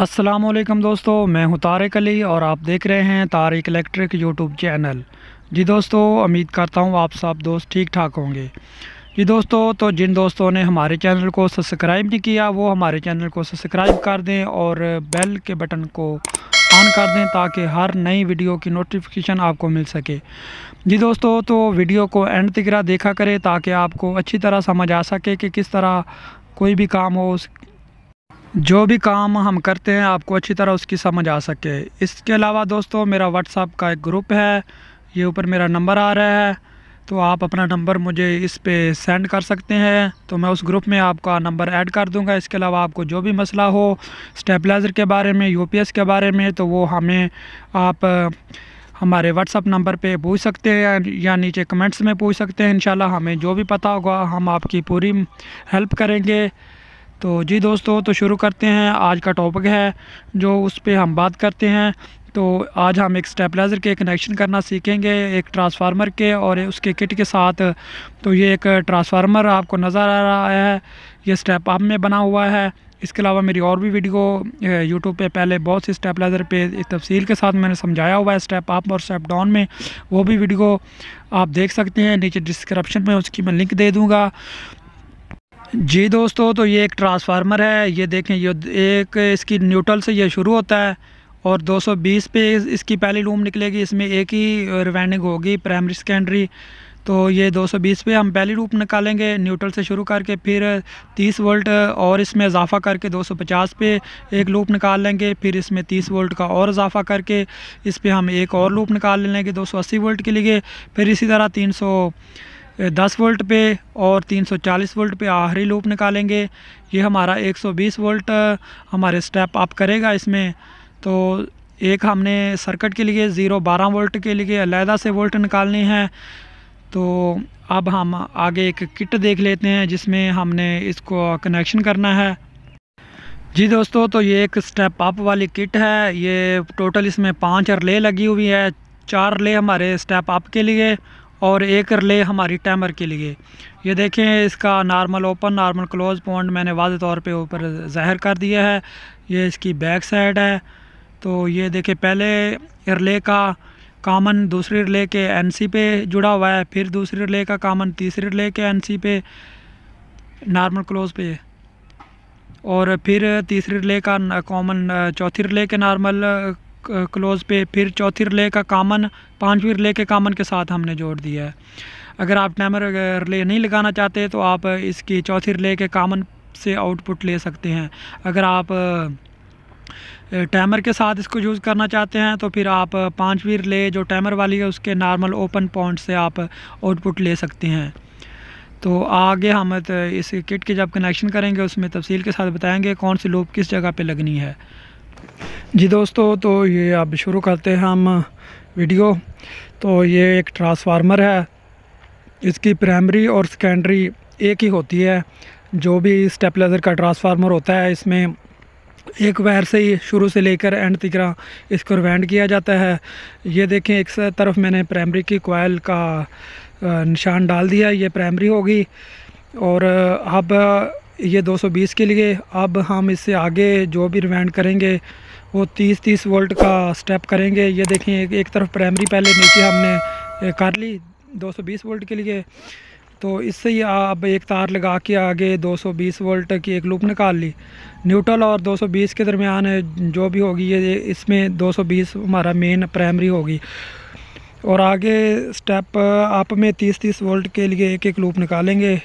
असलम दोस्तों मैं हूं तारिक अली और आप देख रहे हैं तारिक इलेक्ट्रिक यूट्यूब चैनल जी दोस्तों उम्मीद करता हूं आप सब दोस्त ठीक ठाक होंगे जी दोस्तों तो जिन दोस्तों ने हमारे चैनल को सब्सक्राइब नहीं किया वो हमारे चैनल को सब्सक्राइब कर दें और बेल के बटन को ऑन कर दें ताकि हर नई वीडियो की नोटिफिकेशन आपको मिल सके जी दोस्तों तो वीडियो को एंड तक देखा करें ताकि आपको अच्छी तरह समझ आ सके कि किस तरह कोई भी काम हो उस जो भी काम हम करते हैं आपको अच्छी तरह उसकी समझ आ सके इसके अलावा दोस्तों मेरा व्हाट्सअप का एक ग्रुप है ये ऊपर मेरा नंबर आ रहा है तो आप अपना नंबर मुझे इस पर सेंड कर सकते हैं तो मैं उस ग्रुप में आपका नंबर ऐड कर दूंगा इसके अलावा आपको जो भी मसला हो स्टेबलाइज़र के बारे में यूपीएस के बारे में तो वो हमें आप हमारे व्हाट्सअप नंबर पे पूछ सकते हैं या नीचे कमेंट्स में पूछ सकते हैं इन हमें जो भी पता होगा हम आपकी पूरी हेल्प करेंगे तो जी दोस्तों तो शुरू करते हैं आज का टॉपिक है जो उस पर हम बात करते हैं तो आज हम एक स्टेपलाइज़र के कनेक्शन करना सीखेंगे एक ट्रांसफार्मर के और उसके किट के साथ तो ये एक ट्रांसफार्मर आपको नज़र आ रहा है ये स्टेप आप में बना हुआ है इसके अलावा मेरी और भी वीडियो यूट्यूब पे पहले बहुत सी स्टेपलाइज़र पे तफसील के साथ मैंने समझाया हुआ है स्टेप अप और स्टेप डाउन में वो भी वीडियो आप देख सकते हैं नीचे डिस्क्रिप्शन में उसकी मैं लिंक दे दूँगा जी दोस्तों तो ये एक ट्रांसफार्मर है ये देखें ये एक इसकी न्यूट्रल से ये शुरू होता है और 220 पे इसकी पहली लूम निकलेगी इसमें एक ही रिवाइंडिंग होगी प्राइमरी सेकेंडरी तो ये 220 पे हम पहली लूप निकालेंगे न्यूट्रल से शुरू करके फिर 30 वोल्ट और इसमें इजाफा करके 250 पे एक लूप निकाल लेंगे फिर इसमें 30 वोल्ट का और इजाफा करके इस पर हम एक और लूप निकाल लेंगे 280 वोल्ट के लिए फिर इसी तरह 300 दस वोल्ट पे और 340 वोल्ट पे आखिरी लूप निकालेंगे ये हमारा 120 वोल्ट हमारे स्टेप अप करेगा इसमें तो एक हमने सर्किट के लिए ज़ीरो बारह वोल्ट के लिए अलहदा से वोल्ट निकालनी है तो अब हम आगे एक किट देख लेते हैं जिसमें हमने इसको कनेक्शन करना है जी दोस्तों तो ये एक स्टेप अप वाली किट है ये टोटल इसमें पांच रले लगी हुई है चार रले हमारे स्टेप अप के लिए और एक रिले हमारी टैमर के लिए ये देखें इसका normal open normal close point मैंने वाज तौर पे ऊपर ज़ाहिर कर दिया है ये इसकी बैक साइड है तो ये देखें पहले रिले का कामन दूसरी रिले के एनसी पे जुड़ा हुआ है फिर दूसरी रिले का कामन तीसरी रिले के एनसी पे नॉर्मल क्लोज पे और फिर तीसरी रिले का कॉमन चौथी रिले के नॉर्मल क्लोज़ पे फिर चौथी रिले का कामन पाँचवीं रिले के कामन के साथ हमने जोड़ दिया है अगर आप टाइमर रिले नहीं लगाना चाहते तो आप इसकी चौथी रिले के कामन से आउटपुट ले सकते हैं अगर आप टाइमर के साथ इसको यूज़ करना चाहते हैं तो फिर आप पाँचवीं रिले जो टाइमर वाली है उसके नॉर्मल ओपन पॉइंट से आप आउटपुट ले सकते हैं तो आगे हम इस किट के जब कनेक्शन करेंगे उसमें तफसील के साथ बताएंगे कौन सी लूप किस जगह पे लगनी है जी दोस्तों तो ये अब शुरू करते हैं हम वीडियो तो ये एक ट्रांसफार्मर है इसकी प्राइमरी और सेकेंडरी एक ही होती है जो भी स्टेपलाइजर का ट्रांसफार्मर होता है इसमें एक वायर से ही शुरू से लेकर एंड तक इसको रिवेंड किया जाता है ये देखें एक तरफ मैंने प्राइमरी की कोयल का निशान डाल दिया ये प्राइमरी होगी और अब ये 220 के लिए अब हम इससे आगे जो भी रिवाइंड करेंगे वो 30-30 वोल्ट का स्टेप करेंगे ये देखें एक, एक तरफ प्राइमरी पहले नीचे हमने कर ली 220 वोल्ट के लिए तो इससे ही आप एक तार लगा के आगे 220 वोल्ट की एक लूप निकाल ली न्यूट्रल और 220 के दरमियान जो भी होगी ये इसमें 220 हमारा मेन प्राइमरी होगी और आगे स्टेप आप में 30-30 वोल्ट के लिए एक एक लूप निकालेंगे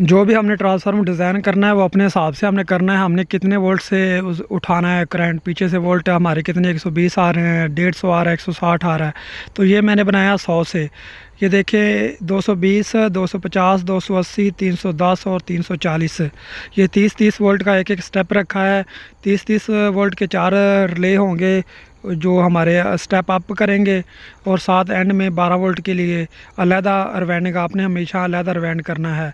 जो भी हमने ट्रांसफार्मर डिज़ाइन करना है वो अपने हिसाब से हमने करना है हमने कितने वोल्ट से उस उठाना है करंट पीछे से वोल्ट हमारे कितने 120 आ रहे हैं डेढ़ सौ आ रहा है साठ आ रहा है तो ये मैंने बनाया 100 से ये देखिए 220, 250, 280, 310 और 340 ये 30-30 वोल्ट का एक एक स्टेप रखा है 30-30 वोल्ट के चार रिले होंगे जो हमारे स्टेप अप करेंगे और साथ एंड में 12 वोल्ट के लिए अलहदा रवैनिक आपने हमेशा अलहदा रवैन करना है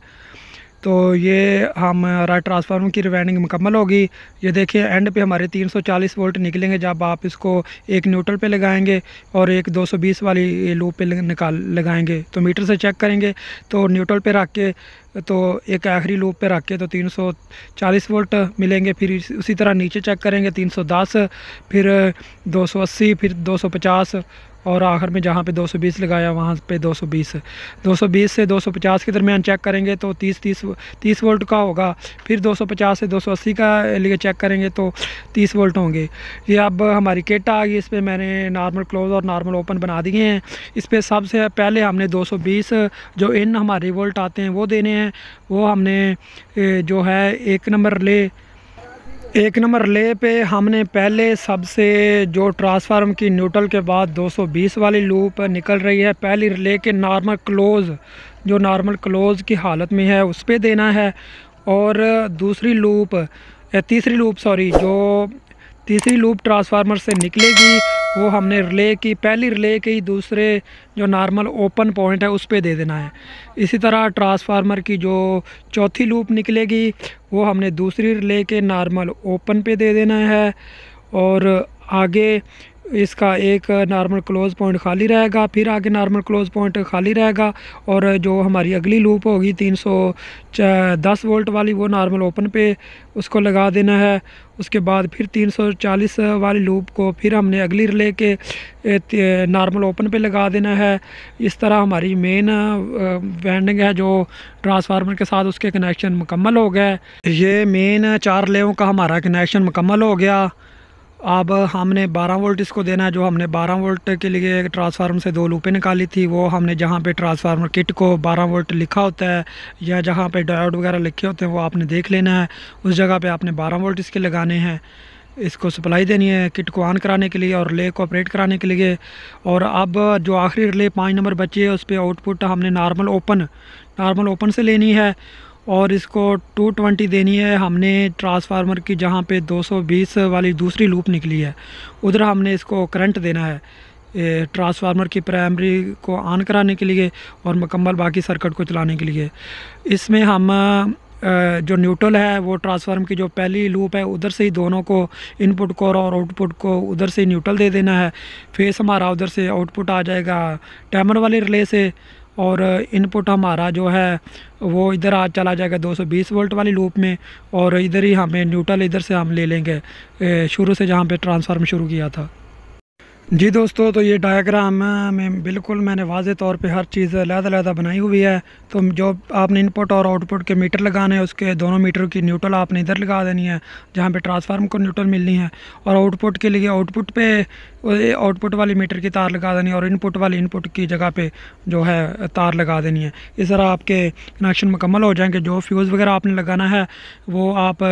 तो ये हमारा ट्रांसफार्मर की रिवाइंडिंग मुकम्मल होगी ये देखिए एंड पे हमारे 340 वोल्ट निकलेंगे जब आप इसको एक न्यूट्रल पे लगाएंगे और एक 220 वाली लूप पे निकाल लगाएंगे तो मीटर से चेक करेंगे तो न्यूट्रल पे रख के तो एक आखिरी लूप पे रख के तो 340 वोल्ट मिलेंगे फिर उसी तरह नीचे चेक करेंगे 310 फिर 280 फिर 250 और आखिर में जहाँ पे 220 लगाया वहाँ पे 220 220 से 250 के दरमियान चेक करेंगे तो 30 30 30 वोल्ट का होगा फिर 250 से 280 का लिए चेक करेंगे तो 30 वोल्ट होंगे ये अब हमारी किट आ गई इस पर मैंने नॉर्मल क्लोज और नॉर्मल ओपन बना दिए हैं इस पर सबसे पहले हमने दो जो इन हमारे वोल्ट आते हैं वो देने हैं हैं वो हमने जो है एक नंबर ले एक नंबर ले पे हमने पहले सबसे जो ट्रांसफार्म की न्यूट्रल के बाद 220 वाली लूप निकल रही है पहली रिले के नॉर्मल क्लोज़ जो नॉर्मल क्लोज़ की हालत में है उस पर देना है और दूसरी लूप तीसरी लूप सॉरी जो तीसरी लूप ट्रांसफार्मर से निकलेगी वो हमने रिले की पहली रिले की दूसरे जो नॉर्मल ओपन पॉइंट है उस पर दे देना है इसी तरह ट्रांसफार्मर की जो चौथी लूप निकलेगी वो हमने दूसरी रिले के नॉर्मल ओपन पे दे देना है और आगे इसका एक नॉर्मल क्लोज़ पॉइंट खाली रहेगा फिर आगे नॉर्मल क्लोज़ पॉइंट खाली रहेगा और जो हमारी अगली लूप होगी तीन सौ दस वोल्ट वाली वो नॉर्मल ओपन पे उसको लगा देना है उसके बाद फिर तीन सौ चालीस वाली लूप को फिर हमने अगली रिले के नॉर्मल ओपन पे लगा देना है इस तरह हमारी मेन वैंडिंग है जो ट्रांसफार्मर के साथ उसके कनेक्शन मुकम्मल हो गए ये मेन चार लेवों का हमारा कनेक्शन मुकम्मल हो गया अब हमने 12 वोल्ट इसको देना है जो हमने 12 वोल्ट के लिए ट्रांसफार्मर से दो लूपें निकाली थी वो हमने जहाँ पे ट्रांसफार्मर किट को 12 वोल्ट लिखा होता है या जहाँ पे डायोड वगैरह लिखे होते हैं वो आपने देख लेना है उस जगह पे आपने 12 वोल्ट इसके लगाने हैं इसको सप्लाई देनी है किट को ऑन कराने के लिए और रिले को ऑपरेट कराने के लिए और अब जो आखिरी रिले पाँच नंबर बची है उस पर आउटपुट हमने नॉर्मल ओपन नॉर्मल ओपन से लेनी है और इसको 220 देनी है हमने ट्रांसफार्मर की जहाँ पे 220 वाली दूसरी लूप निकली है उधर हमने इसको करंट देना है ट्रांसफार्मर की प्राइमरी को ऑन कराने के लिए और मकम्मल बाकी सर्किट को चलाने के लिए इसमें हम जो न्यूट्रल है वो ट्रांसफार्मर की जो पहली लूप है उधर से ही दोनों को इनपुट को और आउटपुट को उधर से न्यूट्रल दे देना है फेस हमारा उधर से आउटपुट आ जाएगा टैमर वाले रिले से और इनपुट हमारा जो है वो इधर आज चला जाएगा 220 वोल्ट वाली लूप में और इधर ही हमें न्यूट्रल इधर से हम ले लेंगे शुरू से जहाँ पे ट्रांसफार्म शुरू किया था जी दोस्तों तो ये डायग्राम में बिल्कुल मैंने वाज तौर पे हर चीज़ लहदा बनाई हुई है तो जो आपने इनपुट और आउटपुट के मीटर लगाने हैं उसके दोनों मीटर की न्यूट्रल आपने इधर लगा देनी है जहाँ पे ट्रांसफार्म को न्यूट्रल मिलनी है और आउटपुट के लिए आउटपुट पे आउटपुट वाली मीटर की तार लगा देनी है और इनपुट वाली इनपुट की जगह पर जो है तार लगा देनी है इस तरह आपके कनेक्शन मुकम्मल हो जाएंगे जो फ्यूज़ वगैरह आपने लगाना है वो आप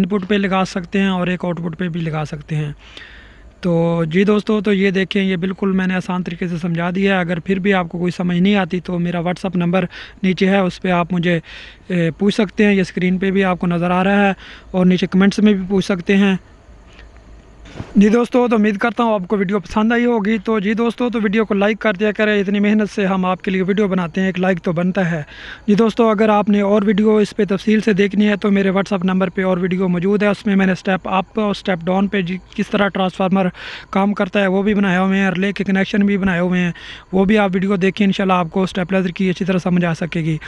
इनपुट पर लगा सकते हैं और एक आउटपुट पर भी लगा सकते हैं तो जी दोस्तों तो ये देखें ये बिल्कुल मैंने आसान तरीके से समझा दिया है अगर फिर भी आपको कोई समझ नहीं आती तो मेरा व्हाट्सअप नंबर नीचे है उस पर आप मुझे पूछ सकते हैं ये स्क्रीन पे भी आपको नज़र आ रहा है और नीचे कमेंट्स में भी पूछ सकते हैं जी दोस्तों तो उम्मीद करता हूँ आपको वीडियो पसंद आई होगी तो जी दोस्तों तो वीडियो को लाइक कर दिया करें इतनी मेहनत से हम आपके लिए वीडियो बनाते हैं एक लाइक तो बनता है जी दोस्तों अगर आपने और वीडियो इस पर तफसील से देखनी है तो मेरे व्हाट्सअप नंबर पे और वीडियो मौजूद है उसमें मैंने स्टेप अप और स्टेप डाउन पर किस तरह ट्रांसफार्मर काम करता है वो भी बनाए हुए हैं रिले के कनेक्शन भी बनाए हुए हैं वो भी आप वीडियो देखें इन आपको स्टेपलाइजर की अच्छी तरह समझ आ सकेगी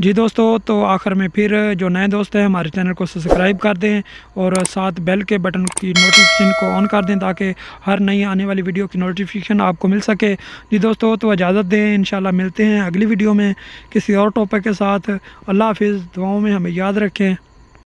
जी दोस्तों तो आखिर में फिर जो नए दोस्त हैं हमारे चैनल को सब्सक्राइब कर दें और साथ बेल के बटन की नोटिफिकेशन को ऑन कर दें ताकि हर नई आने वाली वीडियो की नोटिफिकेशन आपको मिल सके जी दोस्तों तो इजाज़त दें इन मिलते हैं अगली वीडियो में किसी और टॉपिक के साथ अल्लाह हाफिज़ दुआओं में हमें याद रखें